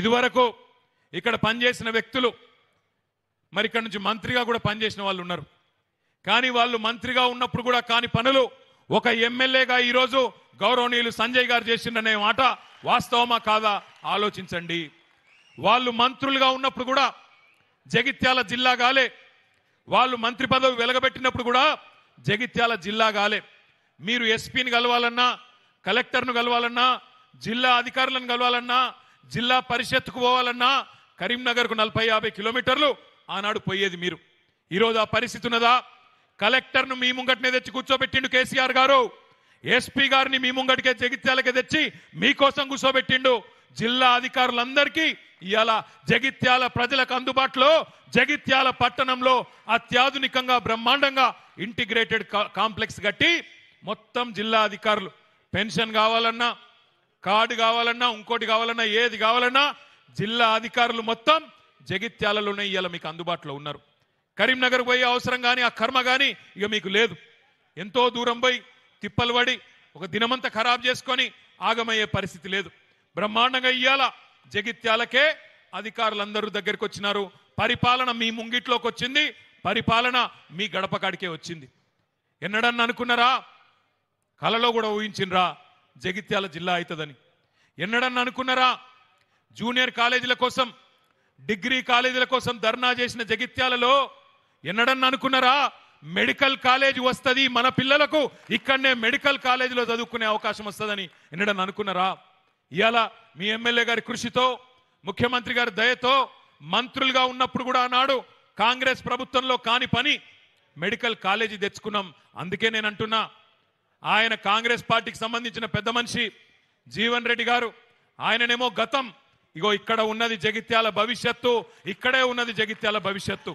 ఇదివరకు ఇక్కడ పనిచేసిన వ్యక్తులు మరి ఇక్కడ నుంచి మంత్రిగా కూడా పనిచేసిన వాళ్ళు ఉన్నారు కానీ వాళ్ళు మంత్రిగా ఉన్నప్పుడు కూడా కాని పనులు ఒక ఎమ్మెల్యేగా ఈరోజు గౌరవనీయులు సంజయ్ గారు చేసిండనే మాట వాస్తవమా కాదా ఆలోచించండి వాళ్ళు మంత్రులుగా ఉన్నప్పుడు కూడా జగిత్యాల జిల్లా గాలే వాళ్ళు మంత్రి పదవి వెలగబెట్టినప్పుడు కూడా జగిత్యాల జిల్లా గాలే మీరు ఎస్పీని కలవాలన్నా కలెక్టర్ను కలవాలన్నా జిల్లా అధికారులను కలవాలన్నా జిల్లా పరిషత్కు పోవాలన్నా కరీంనగర్కు నలభై యాభై కిలోమీటర్లు ఆనాడు పోయేది మీరు ఈరోజు ఆ పరిస్థితి ఉన్నదా కలెక్టర్ను మీ ముంగటనే తెచ్చి కూర్చోబెట్టిండు కేసీఆర్ గారు ఎస్పీ గారిని మీ ముంగటికే జగిత్యాలకే తెచ్చి మీకోసం కూర్చోబెట్టిండు జిల్లా అధికారులందరికీ ఇవాళ జగిత్యాల ప్రజలకు అందుబాటులో జగిత్యాల పట్టణంలో అత్యాధునికంగా బ్రహ్మాండంగా ఇంటిగ్రేటెడ్ కాంప్లెక్స్ కట్టి మొత్తం జిల్లా అధికారులు పెన్షన్ కావాలన్నా కార్డు కావాలన్నా ఇంకోటి కావాలన్నా ఏది కావాలన్నా జిల్లా అధికారులు మొత్తం జగిత్యాలలోనే ఇవాళ మీకు అందుబాటులో ఉన్నారు కరీంనగర్ పోయే అవసరం కానీ ఆ కర్మ కానీ ఇక మీకు లేదు ఎంతో దూరం పోయి తిప్పలు పడి ఒక దినమంతా ఖరాబ్ చేసుకొని ఆగమయ్యే పరిస్థితి లేదు బ్రహ్మాండంగా ఇయ్యాల జగిత్యాలకే అధికారులందరూ దగ్గరికి వచ్చినారు పరిపాలన మీ ముంగిట్లోకి వచ్చింది పరిపాలన మీ గడపకాడికే వచ్చింది ఎన్నడన్నా అనుకున్నారా కలలో కూడా ఊహించినరా జగిత్యాల జిల్లా అవుతుందని ఎన్నడన్న అనుకున్నారా జూనియర్ కాలేజీల కోసం డిగ్రీ కాలేజీల కోసం ధర్నా చేసిన జగిత్యాలలో ఎన్నడన్న అనుకున్నారా మెడికల్ కాలేజ్ వస్తుంది మన పిల్లలకు ఇక్కడనే మెడికల్ కాలేజీలో చదువుకునే అవకాశం వస్తుందని ఎన్నడన్న అనుకున్నారా ఇవాళ మీ ఎమ్మెల్యే గారి కృషితో ముఖ్యమంత్రి గారి దయతో మంత్రులుగా ఉన్నప్పుడు కూడా అన్నాడు కాంగ్రెస్ ప్రభుత్వంలో కాని పని మెడికల్ కాలేజీ తెచ్చుకున్నాం అందుకే నేను అంటున్నా ఆయన కాంగ్రెస్ పార్టీకి సంబంధించిన పెద్ద మనిషి జీవన్ రెడ్డి గారు ఆయననేమో గతం ఇగో ఇక్కడ ఉన్నది జగిత్యాల భవిష్యత్తు ఇక్కడే ఉన్నది జగిత్యాల భవిష్యత్తు